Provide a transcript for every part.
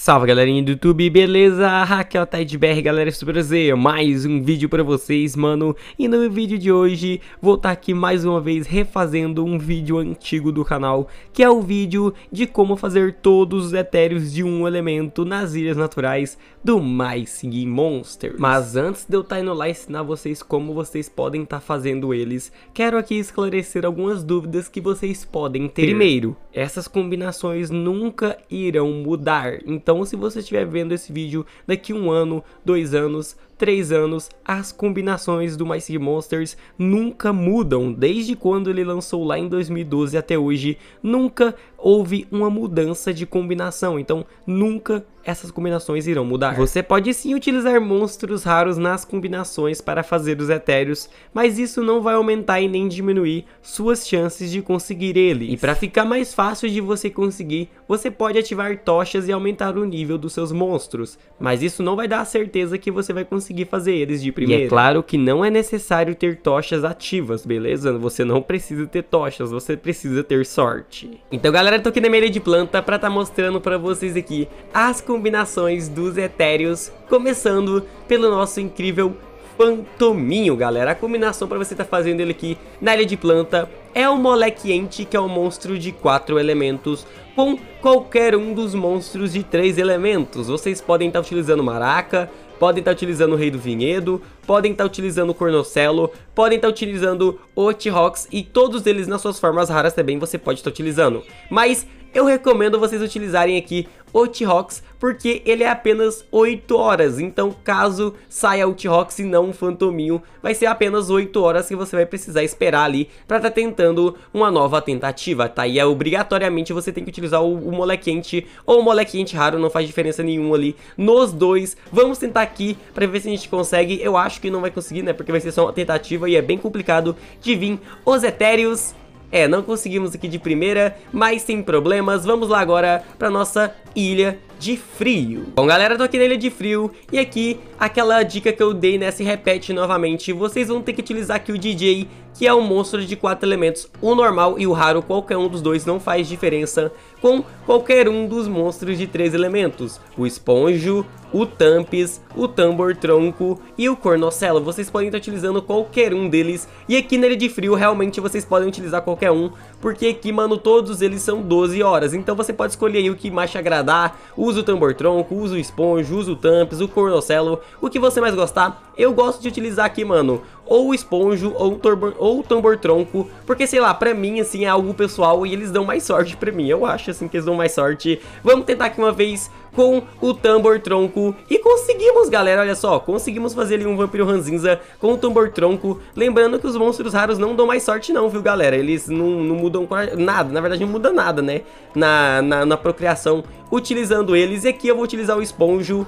Salve galerinha do YouTube, beleza? aqui é Raquel Tidberg, tá galera Super mais um vídeo pra vocês, mano. E no vídeo de hoje, vou estar tá aqui mais uma vez refazendo um vídeo antigo do canal, que é o vídeo de como fazer todos os etéreos de um elemento nas ilhas naturais do My Singing Monsters. Mas antes de eu estar tá indo lá ensinar vocês como vocês podem estar fazendo eles, quero aqui esclarecer algumas dúvidas que vocês podem ter. Primeiro, essas combinações nunca irão mudar, então então, se você estiver vendo esse vídeo daqui um ano, dois anos, três anos, as combinações do My City Monsters nunca mudam. Desde quando ele lançou lá em 2012 até hoje, nunca houve uma mudança de combinação. Então, nunca essas combinações irão mudar. Você pode sim utilizar monstros raros nas combinações para fazer os etéreos, mas isso não vai aumentar e nem diminuir suas chances de conseguir eles. E para ficar mais fácil de você conseguir, você pode ativar tochas e aumentar o nível dos seus monstros, mas isso não vai dar a certeza que você vai conseguir fazer eles de primeira. E é claro que não é necessário ter tochas ativas, beleza? Você não precisa ter tochas, você precisa ter sorte. Então galera, eu tô aqui na meia de planta para estar tá mostrando para vocês aqui as combinações combinações dos etéreos, começando pelo nosso incrível Fantominho, galera. A combinação para você estar tá fazendo ele aqui na Ilha de Planta é o moleque ente que é um monstro de quatro elementos, com qualquer um dos monstros de três elementos. Vocês podem estar tá utilizando Maraca, podem estar tá utilizando o Rei do Vinhedo, podem estar tá utilizando o Cornocelo, podem estar tá utilizando o t e todos eles nas suas formas raras também você pode estar tá utilizando. Mas eu recomendo vocês utilizarem aqui o T-Rox, porque ele é apenas 8 horas, então caso saia o T-Rox e não um Fantominho, vai ser apenas 8 horas que você vai precisar esperar ali pra estar tá tentando uma nova tentativa, tá? E é obrigatoriamente você tem que utilizar o, o Molequente ou o Molequente raro, não faz diferença nenhuma ali nos dois. Vamos tentar aqui pra ver se a gente consegue, eu acho que não vai conseguir, né? Porque vai ser só uma tentativa e é bem complicado de vir os Etéreos é, não conseguimos aqui de primeira, mas sem problemas, vamos lá agora para nossa ilha de frio. Bom, galera, tô aqui na ilha de frio e aqui aquela dica que eu dei, né, se repete novamente. Vocês vão ter que utilizar aqui o DJ que é o um monstro de quatro elementos, o normal e o raro, qualquer um dos dois não faz diferença com qualquer um dos monstros de três elementos, o esponjo, o tampis, o tambor tronco e o cornocelo, vocês podem estar utilizando qualquer um deles, e aqui na de Frio realmente vocês podem utilizar qualquer um, porque aqui mano todos eles são 12 horas, então você pode escolher aí o que mais te agradar, usa o tambor tronco, usa o esponjo, usa o tampis, o cornocelo, o que você mais gostar, eu gosto de utilizar aqui mano, ou o esponjo, ou o, ou tambor tronco, porque sei lá, pra mim assim é algo pessoal e eles dão mais sorte pra mim, eu acho assim que eles dão mais sorte. Vamos tentar aqui uma vez com o tambor tronco e conseguimos galera, olha só, conseguimos fazer ali um vampiro ranzinza com o tambor tronco, lembrando que os monstros raros não dão mais sorte não, viu galera, eles não, não mudam nada, na verdade não muda nada né, na, na, na procriação utilizando eles e aqui eu vou utilizar o esponjo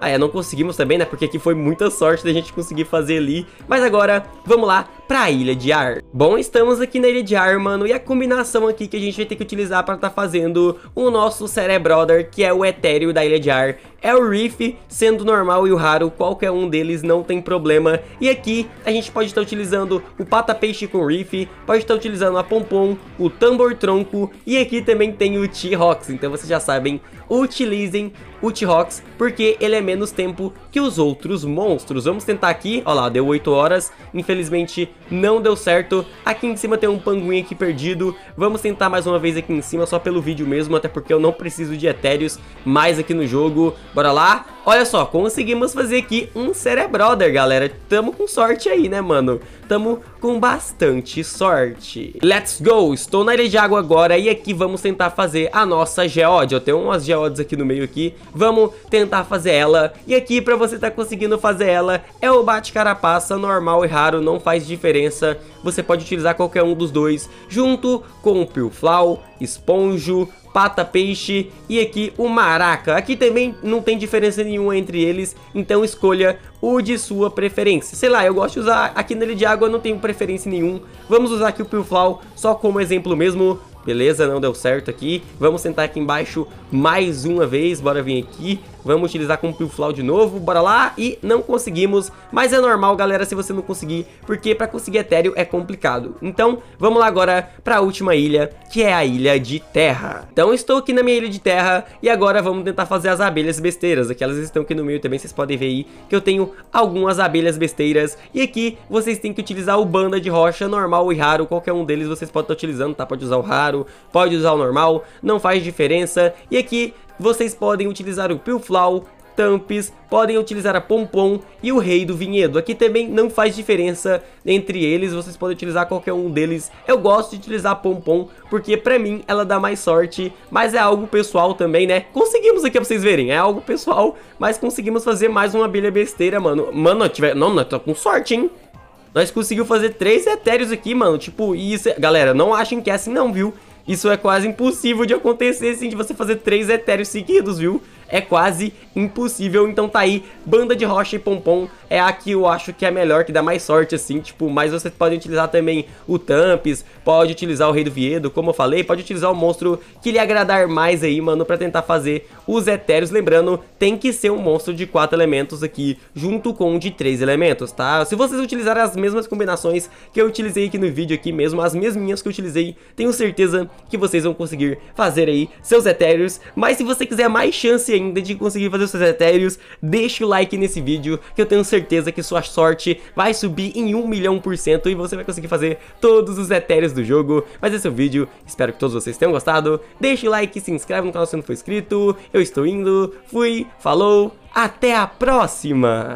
ah, é, não conseguimos também, né? Porque aqui foi muita sorte da gente conseguir fazer ali. Mas agora, vamos lá pra Ilha de Ar. Bom, estamos aqui na Ilha de Ar, mano, e a combinação aqui que a gente vai ter que utilizar pra tá fazendo o nosso Cerebrother, que é o Etéreo da Ilha de Ar, é o Reef, sendo normal e o raro, qualquer um deles não tem problema. E aqui a gente pode estar utilizando o Pata Peixe com Reef, pode estar utilizando a Pompom, o Tambor Tronco e aqui também tem o T-Rox, então vocês já sabem, utilizem o T-Rox porque ele é menos tempo que os outros monstros. Vamos tentar aqui, ó lá, deu 8 horas, infelizmente não deu certo. Aqui em cima tem um panguim aqui perdido, vamos tentar mais uma vez aqui em cima só pelo vídeo mesmo, até porque eu não preciso de etéreos mais aqui no jogo. Bora lá. Olha só, conseguimos fazer aqui um Cerebroder, galera. Tamo com sorte aí, né, mano? Tamo com bastante sorte. Let's go! Estou na área de água agora e aqui vamos tentar fazer a nossa geode. Eu tenho umas geodes aqui no meio aqui. Vamos tentar fazer ela. E aqui, pra você tá conseguindo fazer ela, é o bate-carapaça normal e raro, não faz diferença. Você pode utilizar qualquer um dos dois, junto com o Pilflau, Esponjo, pata peixe e aqui o maraca. Aqui também não tem diferença nenhuma entre eles, então escolha o de sua preferência. Sei lá, eu gosto de usar aqui nele de água, não tenho preferência nenhum. Vamos usar aqui o Pilflau só como exemplo mesmo. Beleza, não deu certo aqui. Vamos sentar aqui embaixo mais uma vez. Bora vir aqui. Vamos utilizar com o Pilflow de novo, bora lá, e não conseguimos. Mas é normal, galera, se você não conseguir, porque pra conseguir Etéreo é complicado. Então, vamos lá agora pra última ilha, que é a Ilha de Terra. Então, estou aqui na minha Ilha de Terra, e agora vamos tentar fazer as abelhas besteiras. Aquelas elas estão aqui no meio também, vocês podem ver aí que eu tenho algumas abelhas besteiras. E aqui, vocês têm que utilizar o banda de rocha, normal e raro, qualquer um deles vocês podem estar utilizando, tá? Pode usar o raro, pode usar o normal, não faz diferença. E aqui vocês podem utilizar o Pilflow, Tamps, podem utilizar a Pompom e o Rei do Vinhedo. Aqui também não faz diferença entre eles, vocês podem utilizar qualquer um deles. Eu gosto de utilizar a Pompom, porque pra mim ela dá mais sorte, mas é algo pessoal também, né? Conseguimos aqui pra vocês verem, é algo pessoal, mas conseguimos fazer mais uma abelha besteira, mano. Mano, tiver... não, não, tô com sorte, hein? Nós conseguimos fazer três etéreos aqui, mano, tipo, isso... É, galera, não achem que é assim não, viu? Isso é quase impossível de acontecer, assim, de você fazer três etéreos seguidos, viu? é quase impossível. Então tá aí, banda de rocha e pompom é a que eu acho que é melhor, que dá mais sorte, assim, tipo, mas vocês podem utilizar também o Tamps, pode utilizar o Rei do Viedo, como eu falei, pode utilizar o monstro que lhe agradar mais aí, mano, pra tentar fazer os etéreos. Lembrando, tem que ser um monstro de 4 elementos aqui, junto com um de 3 elementos, tá? Se vocês utilizarem as mesmas combinações que eu utilizei aqui no vídeo aqui mesmo, as mesminhas que eu utilizei, tenho certeza que vocês vão conseguir fazer aí seus etéreos. Mas se você quiser mais chance aí, ainda de conseguir fazer os seus etéreos, deixe o like nesse vídeo, que eu tenho certeza que sua sorte vai subir em 1 milhão por cento e você vai conseguir fazer todos os etéreos do jogo. Mas esse é o vídeo, espero que todos vocês tenham gostado, deixe o like, se inscreve no canal se não for inscrito, eu estou indo, fui, falou, até a próxima!